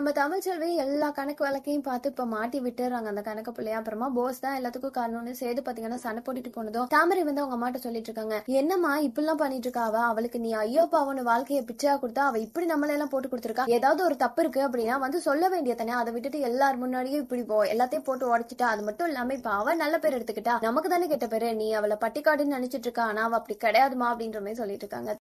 நம்ம தமிழ் செல்வி எல்லா கணக்கு வழக்கையும் பார்த்து இப்ப மாட்டி விட்டுறாங்க அந்த கணக்கு பிள்ளைய அப்புறமா போஸ் தான் எல்லாத்துக்கும் காரணம்னு சேர்த்து பாத்தீங்கன்னா சண்டை போட்டுட்டு போனதும் தாமரை வந்து அவங்க அம்மாட்ட சொல்லிட்டு இருக்காங்க என்னம்மா இப்படிலாம் பண்ணிட்டு இருக்காவா அவளுக்கு நீ ஐயோ பாவன வாழ்க்கையை பிச்சா கொடுத்தா அவ இப்படி நம்மள எல்லாம் போட்டு கொடுத்துருக்கா ஏதாவது ஒரு தப்பு இருக்கு அப்படின்னா வந்து சொல்ல வேண்டிய தானே அதை விட்டுட்டு எல்லார் முன்னாடியும் இப்படி போ எல்லாத்தையும் போட்டு உடைச்சிட்டா அது மட்டும் இல்லாம இப்ப அவ நல்ல பேர் எடுத்துக்கிட்டா நமக்கு தானே கெட்ட பேரு நீ அவளை பட்டிக்காடுன்னு நினைச்சிட்டு இருக்கா ஆனா அவ அப்படி கிடையாதுமா அப்படின்ற மாதிரி சொல்லிட்டு இருக்காங்க